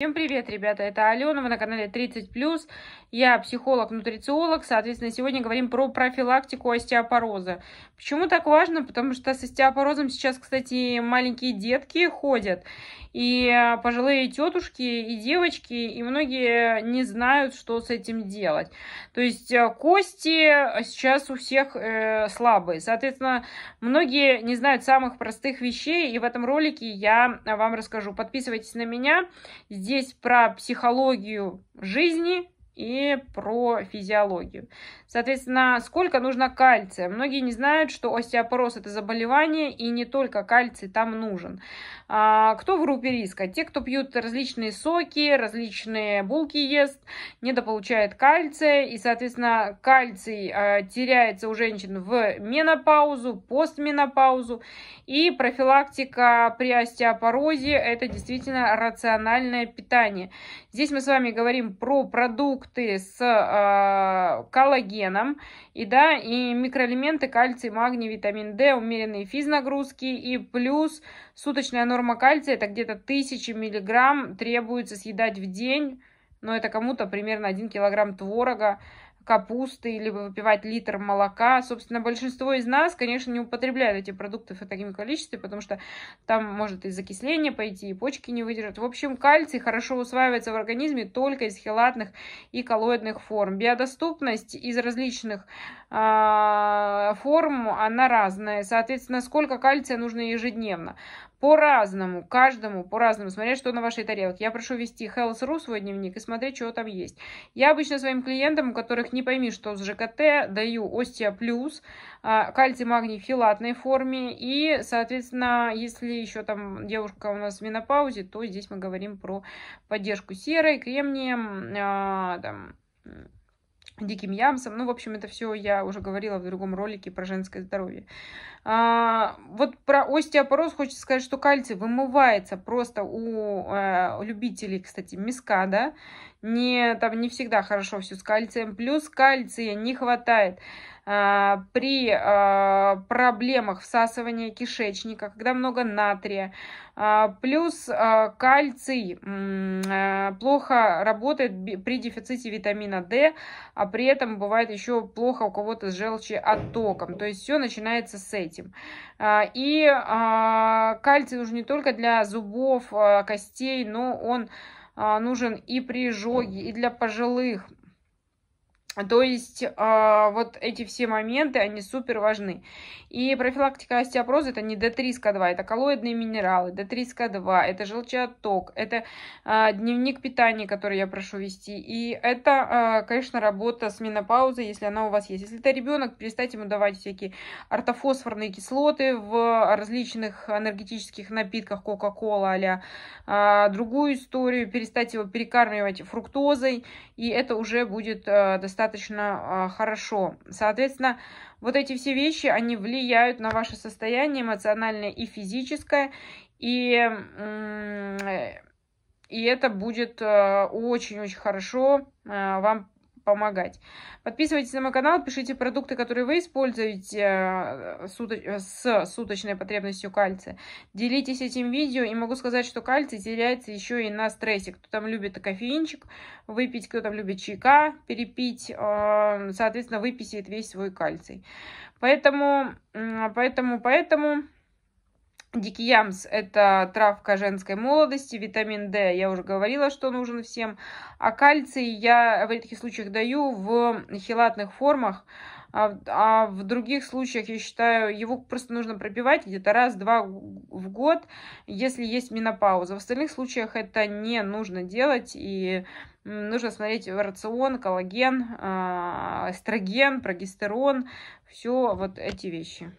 Всем привет, ребята! Это Алена, вы на канале 30+. Я психолог-нутрициолог, соответственно, сегодня говорим про профилактику остеопороза. Почему так важно? Потому что с остеопорозом сейчас, кстати, маленькие детки ходят, и пожилые тетушки, и девочки, и многие не знают, что с этим делать. То есть э, кости сейчас у всех э, слабые, соответственно, многие не знают самых простых вещей, и в этом ролике я вам расскажу. Подписывайтесь на меня, здесь про психологию жизни, и про физиологию. Соответственно, сколько нужно кальция? Многие не знают, что остеопороз – это заболевание, и не только кальций там нужен. А кто в группе риска? Те, кто пьют различные соки, различные булки ест, недополучает кальция, и, соответственно, кальций а, теряется у женщин в менопаузу, постменопаузу, и профилактика при остеопорозе – это действительно рациональное питание. Здесь мы с вами говорим про продукт, продукты с э, коллагеном, и, да, и микроэлементы кальций, магний, витамин D, умеренные физ нагрузки и плюс суточная норма кальция, это где-то 1000 миллиграмм требуется съедать в день, но это кому-то примерно 1 килограмм творога, капусты или выпивать литр молока. Собственно, большинство из нас, конечно, не употребляют эти продукты в таком количестве, потому что там может и закисление пойти, и почки не выдержат. В общем, кальций хорошо усваивается в организме только из хелатных и коллоидных форм. Биодоступность из различных э, форм, она разная. Соответственно, сколько кальция нужно ежедневно? По-разному, каждому по-разному, смотря что на вашей тарелке. Я прошу вести Health.ru свой дневник и смотреть, что там есть. Я обычно своим клиентам, у которых не не пойми, что с ЖКТ даю Остео Плюс, а, кальций, магний в хилатной форме. И, соответственно, если еще там девушка у нас в менопаузе, то здесь мы говорим про поддержку серой, кремнием, а, там, диким ямсом. Ну, в общем, это все я уже говорила в другом ролике про женское здоровье. А, вот про остеопороз хочется сказать, что кальций вымывается просто у э, любителей, кстати, миска, да, не, там не всегда хорошо все с кальцием, плюс кальция не хватает а, при а, проблемах всасывания кишечника, когда много натрия, а, плюс а, кальций а, плохо работает при дефиците витамина D, а при этом бывает еще плохо у кого-то с желчи оттоком. То есть все начинается с этим. И кальций нужен не только для зубов, костей, но он нужен и при жоге, и для пожилых, а, то есть э, вот эти все моменты, они супер важны. И профилактика остеопороза это не D3СК2, это коллоидные минералы, D3СК2, это желчеотток, это э, дневник питания, который я прошу вести. И это, э, конечно, работа с менопаузой, если она у вас есть. Если это ребенок, перестать ему давать всякие ортофосфорные кислоты в различных энергетических напитках Кока-Кола, а э, другую историю, перестать его перекармливать фруктозой, и это уже будет э, достаточно достаточно а, хорошо. Соответственно, вот эти все вещи, они влияют на ваше состояние эмоциональное и физическое. И, и это будет а, очень-очень хорошо а, вам помогать. Подписывайтесь на мой канал, пишите продукты, которые вы используете э, с суточной потребностью кальция. Делитесь этим видео, и могу сказать, что кальций теряется еще и на стрессе. Кто там любит кофеинчик выпить, кто там любит чайка перепить, э, соответственно, выписит весь свой кальций. Поэтому, поэтому, поэтому... Дикий ямс – это травка женской молодости, витамин D, я уже говорила, что нужен всем, а кальций я в этих случаях даю в хилатных формах, а, а в других случаях, я считаю, его просто нужно пропивать где-то раз-два в год, если есть менопауза. В остальных случаях это не нужно делать, и нужно смотреть рацион, коллаген, а, эстроген, прогестерон, все вот эти вещи.